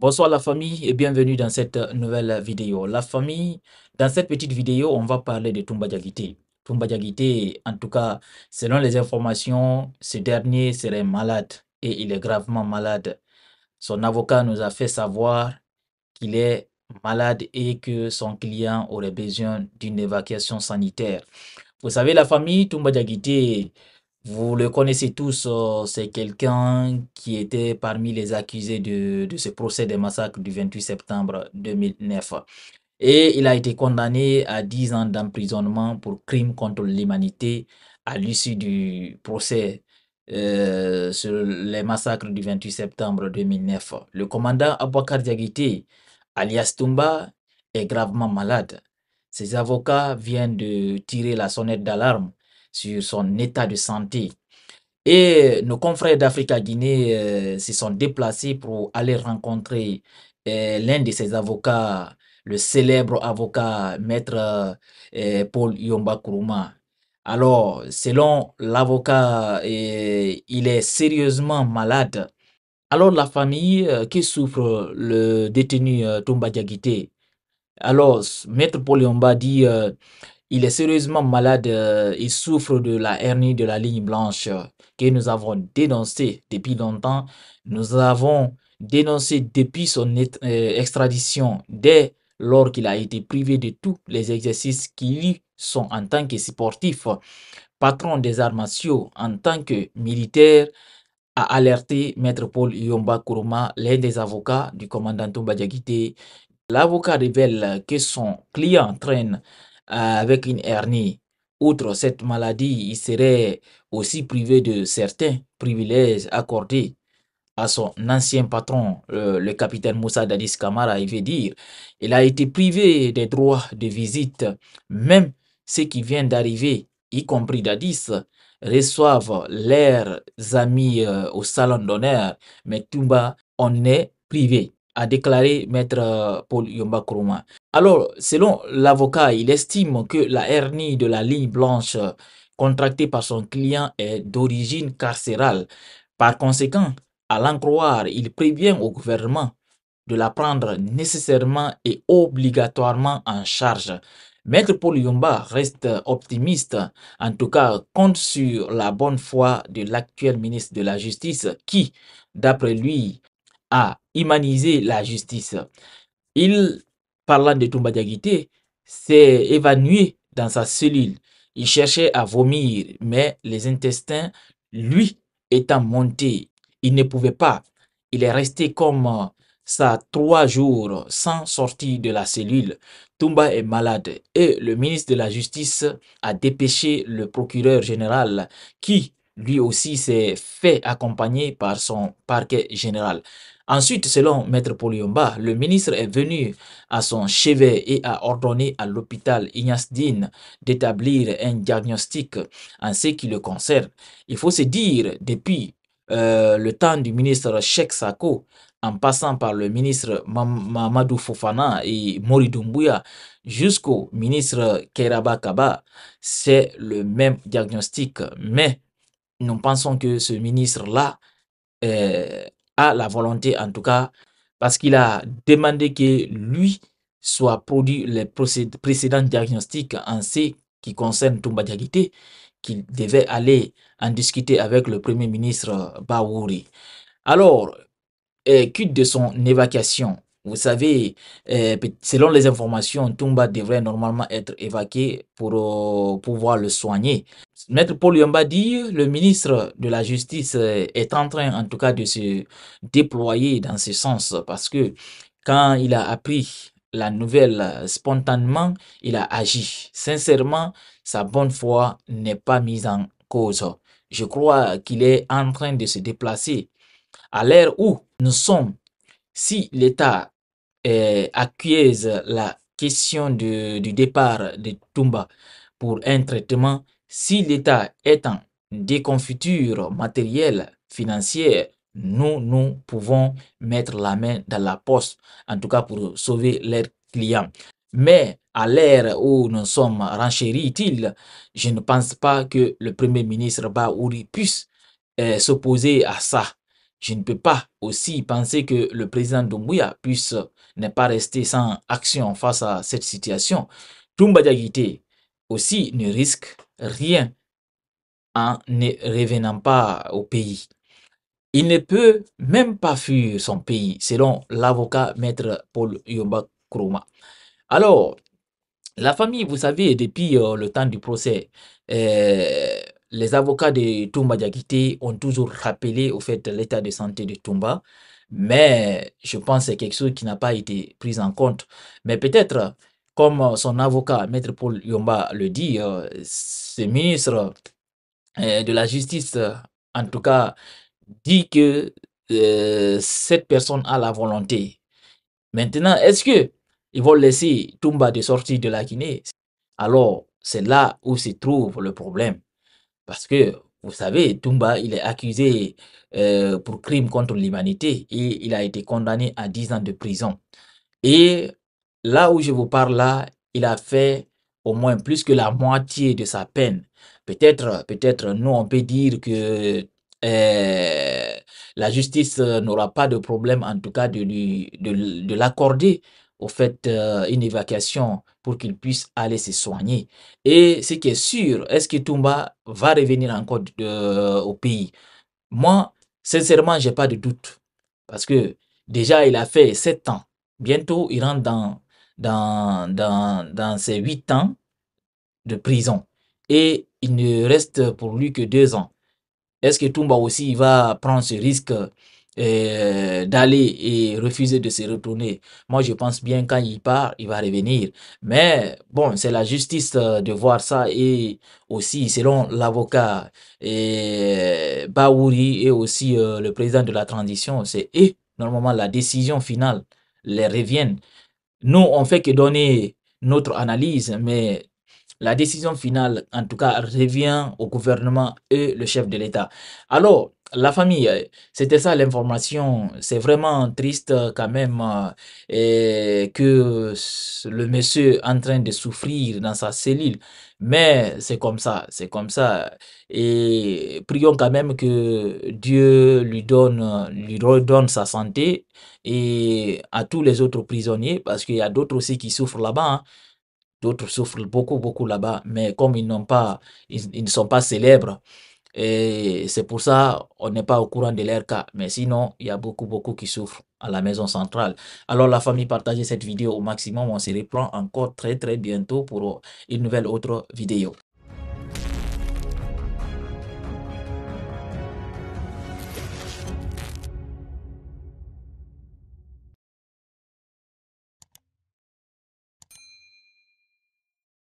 Bonsoir la famille et bienvenue dans cette nouvelle vidéo. La famille, dans cette petite vidéo, on va parler de Tumba Diagité. Tumba en tout cas, selon les informations, ce dernier serait malade et il est gravement malade. Son avocat nous a fait savoir qu'il est malade et que son client aurait besoin d'une évacuation sanitaire. Vous savez, la famille Tumba vous le connaissez tous, euh, c'est quelqu'un qui était parmi les accusés de, ce procès des massacres du 28 septembre 2009. Et il a été condamné à 10 ans d'emprisonnement pour crime contre l'humanité à l'issue du procès euh, sur les massacres du 28 septembre 2009. Le commandant Abouakar alias Toumba, est gravement malade. Ses avocats viennent de tirer la sonnette d'alarme sur son état de santé. Et nos confrères d'Africa Guinée euh, se sont déplacés pour aller rencontrer euh, l'un de ses avocats, le célèbre avocat maître euh, Paul Yomba Kuruma. Alors, selon l'avocat, il est sérieusement malade. Alors, la famille qui souffre le détenu Tomba Diagite, Alors, maître Paul Yomba dit il est sérieusement malade, euh, il souffre de la hernie de la ligne blanche que nous avons dénoncée depuis longtemps. Nous avons dénoncé depuis son euh, extradition dès lors qu'il a été privé de tous les exercices qui lui sont en tant que sportif, patron des arts en tant que militaire, a alerté Maître Paul Yomba Kuruma, l'un des avocats du commandant Tumba L'avocat révèle que son client traîne euh, avec une hernie. Outre cette maladie, il serait aussi privé de certains privilèges accordés à son ancien patron, le, capitaine Moussa Dadis Kamara, il veut dire. Il a été privé des droits de visite. Même ceux qui viennent d'arriver, y compris Dadis, reçoivent leurs amis euh, au salon d'honneur. Mais Tumba, on est privé a déclaré Maître euh, Paul Yomba Kuruma. Alors, selon l'avocat, il estime que la hernie de la ligne blanche euh, contractée par son client est d'origine carcérale. Par conséquent, à l'en croire, il prévient au gouvernement de la prendre nécessairement et obligatoirement en charge. Maître Paul Yomba reste optimiste, en tout cas compte sur la bonne foi de l'actuel ministre de la Justice qui, d'après lui, à humaniser la justice. Il, parlant de Toumba s'est évanoui dans sa cellule. Il cherchait à vomir, mais les intestins, lui, étant montés, il ne pouvait pas. Il est resté comme ça trois jours sans sortir de la cellule. Toumba est malade et le ministre de la Justice a dépêché le procureur général qui, lui aussi, s'est fait accompagner par son parquet général. Ensuite, selon Maître Polyomba, le ministre est venu à son chevet et a ordonné à l'hôpital Ignace Dine d'établir un diagnostic en ce qui le concerne. Il faut se dire, depuis euh, le temps du ministre Cheikh Sako, en passant par le ministre Mamadou Fofana et Mori Doumbouya jusqu'au ministre Keraba Kaba, c'est le même diagnostic. Mais nous pensons que ce ministre-là euh, a la volonté, en tout cas, parce qu'il a demandé que lui soit produit les précédents diagnostics en ce qui concerne Toumba Diagité, qu'il devait aller en discuter avec le Premier ministre euh, Baouri. Alors, euh, quitte de son évacuation, vous savez, euh, selon les informations, Toumba devrait normalement être évacué pour pouvoir le soigner. Maître Paul Yomba dit, le ministre de la Justice euh, est en train en tout cas de se déployer dans ce sens parce que quand il a appris la nouvelle euh, spontanément, il a agi. Sincèrement, sa bonne foi n'est pas mise en cause. Je crois qu'il est en train de se déplacer. À l'ère où nous sommes, si l'État eh, la question du départ de Tumba pour un traitement, si l'État est en déconfiture matérielle, financière, nous, nous pouvons mettre la main dans la poste, en tout cas pour sauver leurs clients. Mais à l'ère où nous sommes renchéris-t-il, je ne pense pas que le Premier ministre Baouri puisse euh, s'opposer à ça. Je ne peux pas aussi penser que le président Doumbouya puisse ne pas rester sans action face à cette situation. Toumba aussi ne risque rien en ne revenant pas au pays. Il ne peut même pas fuir son pays, selon l'avocat maître Paul Yomba Kroma. Alors, la famille, vous savez, depuis euh, le temps du procès, euh, les avocats de Toumba Diakité ont toujours rappelé au fait l'état de santé de tomba mais je pense que c'est quelque chose qui n'a pas été pris en compte. Mais peut-être comme son avocat, Maître Paul Yomba, le dit, euh, ce ministre euh, de la Justice, en tout cas, dit que euh, cette personne a la volonté. Maintenant, est-ce que ils vont laisser Toumba de sortir de la Guinée Alors, c'est là où se trouve le problème. Parce que, vous savez, Toumba, il est accusé pour crime contre l'humanité et il a été condamné à 10 ans de prison. Et Là où je vous parle là, il a fait au moins plus que la moitié de sa peine. Peut-être, peut-être, nous, on peut dire que euh, la justice euh, n'aura pas de problème, en tout cas, de, de, l'accorder au fait euh, une évacuation pour qu'il puisse aller se soigner. Et ce qui est sûr, est-ce que Toumba va revenir encore de, au pays Moi, sincèrement, j'ai pas de doute. Parce que déjà, il a fait sept ans. Bientôt, il rentre dans dans, dans, dans ses huit ans de prison. Et il ne reste pour lui que deux ans. Est-ce que Toumba aussi va prendre ce risque euh, d'aller et refuser de se retourner Moi, je pense bien quand il part, il va revenir. Mais bon, c'est la justice euh, de voir ça et aussi, selon l'avocat et Baouri et aussi euh, le président de la transition, c'est eux, normalement, la décision finale les reviennent. Nous, on fait que donner notre analyse, mais la décision finale, en tout cas, revient au gouvernement et le chef de l'État. Alors, la famille, euh, c'était ça l'information. C'est vraiment triste euh, quand même euh, et que le monsieur est en train de souffrir dans sa cellule. Mais c'est comme ça, c'est comme ça. Et prions quand même que Dieu lui donne, lui redonne sa santé et à tous les autres prisonniers, parce qu'il y a d'autres aussi qui souffrent là-bas. Hein. D'autres souffrent beaucoup, beaucoup là-bas. Mais comme ils n'ont pas, ils ne sont pas célèbres, et c'est pour ça on n'est pas au courant de leur Mais sinon, il y a beaucoup, beaucoup qui souffrent à la maison centrale. Alors la famille, partagez cette vidéo au maximum. On se reprend encore très, très bientôt pour une nouvelle autre vidéo.